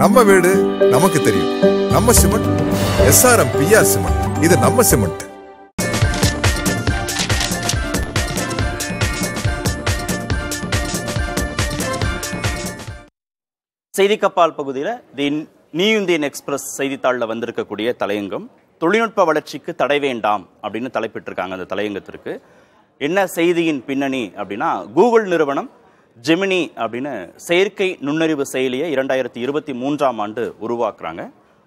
நம்ம வீடு நமக்கு தெரியும் நம்ம சிமெண்ட் எஸ்ஆர்எம் பிஆர் சிமெண்ட் இது நம்ம சிமெண்ட் செய்திக்கப்பால் பகுதியில் தி நியூ இந்தியன் எக்ஸ்பிரஸ் செய்தித்தாளில் வந்திருக்கக்கூடிய தலையங்கம் தொழில்நுட்ப வளர்ச்சிக்கு தடை வேண்டாம் அப்படின்னு தலைப்பிட்டிருக்காங்க அந்த தலையங்கத்திற்கு என்ன செய்தியின் பின்னணி அப்படின்னா கூகுள் நிறுவனம் ஜெமினி அப்படின்னு செயற்கை நுண்ணறிவு செயலியை இரண்டாயிரத்தி இருபத்தி மூன்றாம் ஆண்டு உருவாக்குறாங்க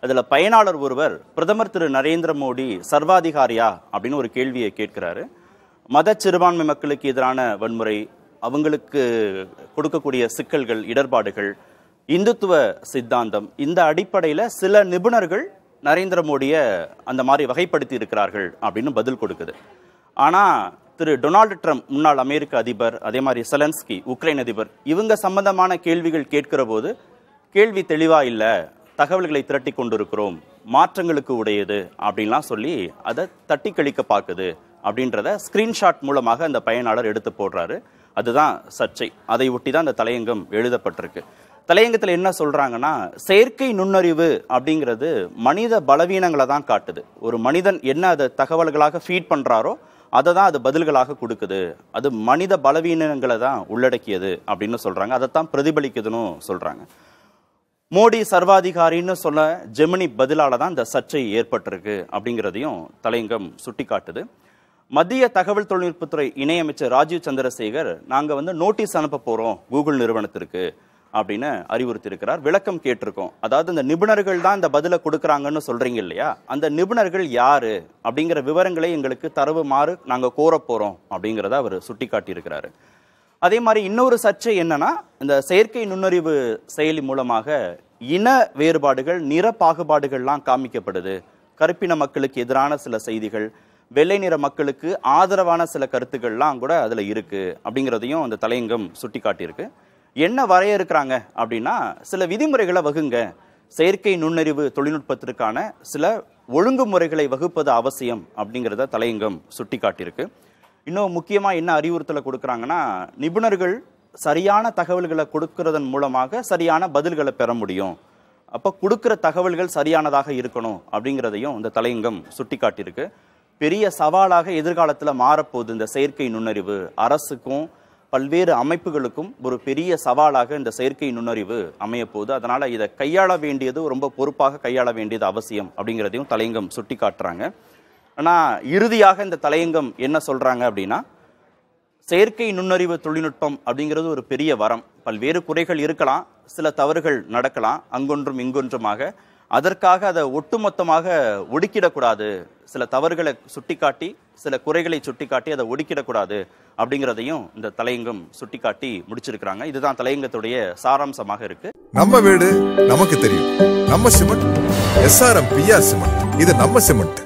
அதில் பயனாளர் ஒருவர் பிரதமர் திரு நரேந்திர மோடி சர்வாதிகாரியா அப்படின்னு ஒரு கேள்வியை கேட்கிறாரு மத சிறுபான்மை மக்களுக்கு எதிரான வன்முறை அவங்களுக்கு கொடுக்கக்கூடிய சிக்கல்கள் இடர்பாடுகள் இந்துத்துவ சித்தாந்தம் இந்த அடிப்படையில் சில நிபுணர்கள் நரேந்திர மோடியை அந்த மாதிரி வகைப்படுத்தி இருக்கிறார்கள் அப்படின்னு பதில் கொடுக்குது ஆனால் திரு டொனால்டு ட்ரம்ப் முன்னாள் அமெரிக்க அதிபர் அதே மாதிரி செலன்ஸ்கி உக்ரைன் அதிபர் இவங்க சம்பந்தமான கேள்விகள் கேட்கிற போது கேள்வி தெளிவாக இல்லை தகவல்களை திரட்டி கொண்டிருக்கிறோம் மாற்றங்களுக்கு உடையது அப்படின்லாம் சொல்லி அதை தட்டி கழிக்க பார்க்குது அப்படின்றத ஸ்க்ரீன்ஷாட் மூலமாக அந்த பயனாளர் எடுத்து போடுறாரு அதுதான் சர்ச்சை அதை ஒட்டி தான் அந்த தலையங்கம் எழுதப்பட்டிருக்கு தலையங்கத்தில் என்ன சொல்கிறாங்கன்னா செயற்கை நுண்ணறிவு அப்படிங்கிறது மனித பலவீனங்களை தான் காட்டுது ஒரு மனிதன் என்ன அதை தகவல்களாக ஃபீட் பண்ணுறாரோ அதை தான் அது பதில்களாக கொடுக்குது அது மனித பலவீனங்களை தான் உள்ளடக்கியது அப்படின்னு சொல்கிறாங்க அதைத்தான் பிரதிபலிக்குதுன்னு சொல்கிறாங்க மோடி சர்வாதிகாரின்னு சொல்ல ஜெமினி பதிலால் தான் இந்த சர்ச்சை ஏற்பட்டிருக்கு அப்படிங்கிறதையும் தலையங்கம் சுட்டிக்காட்டுது மத்திய தகவல் தொழில்நுட்பத்துறை இணையமைச்சர் ராஜீவ் சந்திரசேகர் நாங்கள் வந்து நோட்டீஸ் அனுப்ப போகிறோம் கூகுள் நிறுவனத்திற்கு அப்படின்னு அறிவுறுத்தியிருக்கிறார் விளக்கம் கேட்டிருக்கோம் அதாவது இந்த நிபுணர்கள் தான் இந்த பதிலை கொடுக்குறாங்கன்னு சொல்கிறீங்க இல்லையா அந்த நிபுணர்கள் யார் அப்படிங்கிற விவரங்களை எங்களுக்கு தரவுமாறு நாங்கள் கோரப்போகிறோம் அப்படிங்கிறத அவர் சுட்டி காட்டியிருக்கிறாரு அதே மாதிரி இன்னொரு சர்ச்சை என்னன்னா இந்த செயற்கை நுண்ணறிவு செயலி மூலமாக இன வேறுபாடுகள் நிற பாகுபாடுகள்லாம் காமிக்கப்படுது கருப்பின மக்களுக்கு எதிரான சில செய்திகள் வெள்ளை நிற மக்களுக்கு ஆதரவான சில கருத்துக்கள்லாம் கூட அதில் இருக்குது அப்படிங்கிறதையும் அந்த தலையங்கம் சுட்டி காட்டியிருக்கு என்ன வரையறுக்கிறாங்க அப்படின்னா சில விதிமுறைகளை வகுங்க செயற்கை நுண்ணறிவு தொழில்நுட்பத்திற்கான சில ஒழுங்குமுறைகளை வகுப்பது அவசியம் அப்படிங்கிறத தலையங்கம் சுட்டி காட்டியிருக்கு இன்னும் முக்கியமாக என்ன அறிவுறுத்தலை கொடுக்குறாங்கன்னா நிபுணர்கள் சரியான தகவல்களை கொடுக்கறதன் மூலமாக சரியான பதில்களை பெற முடியும் அப்போ கொடுக்குற தகவல்கள் சரியானதாக இருக்கணும் அப்படிங்கிறதையும் இந்த தலையங்கம் சுட்டி காட்டியிருக்கு பெரிய சவாலாக எதிர்காலத்தில் மாறப்போகுது இந்த செயற்கை நுண்ணறிவு அரசுக்கும் பல்வேறு அமைப்புகளுக்கும் ஒரு பெரிய சவாலாக இந்த செயற்கை நுண்ணறிவு அமைய அதனால் இதை கையாள வேண்டியது ரொம்ப பொறுப்பாக கையாள வேண்டியது அவசியம் அப்படிங்கிறதையும் தலையங்கம் சுட்டி காட்டுறாங்க ஆனால் இறுதியாக இந்த தலையங்கம் என்ன சொல்கிறாங்க அப்படின்னா செயற்கை நுண்ணறிவு தொழில்நுட்பம் அப்படிங்கிறது ஒரு பெரிய வரம் பல்வேறு குறைகள் இருக்கலாம் சில தவறுகள் நடக்கலாம் அங்கொன்றும் இங்கொன்றுமாக அதற்காக அதை ஒட்டுமொத்தமாக ஒடுக்கிடக்கூடாது சில தவறுகளை சுட்டிக்காட்டி சில குறைகளை சுட்டிக்காட்டி அதை ஒடுக்கிடக்கூடாது அப்படிங்கிறதையும் இந்த தலையங்கம் சுட்டிக்காட்டி முடிச்சிருக்கிறாங்க இதுதான் தலையங்கத்துடைய சாராம்சமாக இருக்கு நம்ம வீடு நமக்கு தெரியும் நம்ம சிமெண்ட் எஸ்ஆர்எம் பிஆர் சிமெண்ட் இது நம்ம சிமெண்ட்